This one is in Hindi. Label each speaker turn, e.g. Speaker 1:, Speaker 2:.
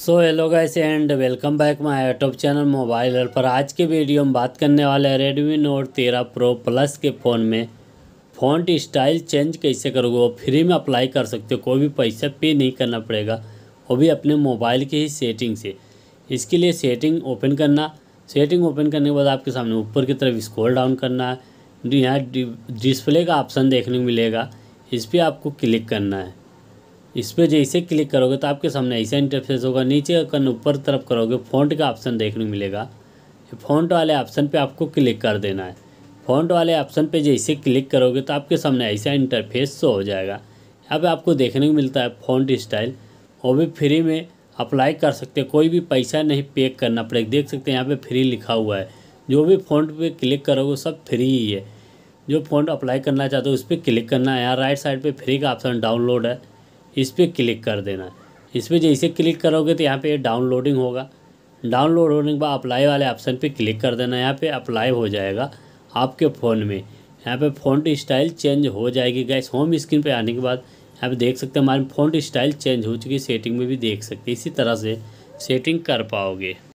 Speaker 1: so hello guys and welcome back my YouTube channel mobile और पर आज के वीडियो में बात करने वाले हैं रेडमी नोट तेरह प्रो प्लस के फ़ोन में फ़ॉन्ट स्टाइल चेंज कैसे करोगे वो फ्री में अप्लाई कर सकते हो कोई भी पैसा पे नहीं करना पड़ेगा वो भी अपने मोबाइल के ही सेटिंग से इसके लिए सेटिंग ओपन करना सेटिंग ओपन करने के बाद आपके सामने ऊपर की तरफ स्क्रोल डाउन करना है यहाँ डिस्प्ले का ऑप्शन देखने को मिलेगा इस पर आपको क्लिक करना है इस पर जैसे क्लिक करोगे तो आपके सामने ऐसा इंटरफेस होगा नीचे कन ऊपर तरफ करोगे फ़ॉन्ट का ऑप्शन देखने को मिलेगा फ़ॉन्ट वाले ऑप्शन पे आपको क्लिक कर देना है फ़ॉन्ट वाले ऑप्शन पे जैसे क्लिक करोगे तो आपके सामने ऐसा इंटरफेस शो हो जाएगा यहाँ पर आपको देखने को मिलता है फ़ॉन्ट स्टाइल वो भी फ्री में अप्लाई कर सकते कोई भी पैसा नहीं पे करना पड़ेगा देख सकते हैं यहाँ पर फ्री लिखा हुआ है जो भी फ़ॉन्ट पर क्लिक करोगे सब फ्री ही है जो फ़ॉन्ट अप्लाई करना चाहते हो उस पर क्लिक करना है यहाँ राइट साइड पर फ्री का ऑप्शन डाउनलोड है इस पर क्लिक कर देना है इस पर जैसे क्लिक करोगे तो यहाँ पे डाउनलोडिंग होगा डाउनलोड होने के बाद अप्लाई वाले ऑप्शन पे क्लिक कर देना यहाँ पे अप्लाई हो जाएगा आपके फ़ोन में यहाँ पे फ़ॉन्ट स्टाइल चेंज हो जाएगी गैस होम स्क्रीन पे आने के बाद यहाँ पे देख सकते हैं हमारे फ़ॉन्ट स्टाइल चेंज हो चुकी है सेटिंग में भी देख सकते हैं इसी तरह से सेटिंग कर पाओगे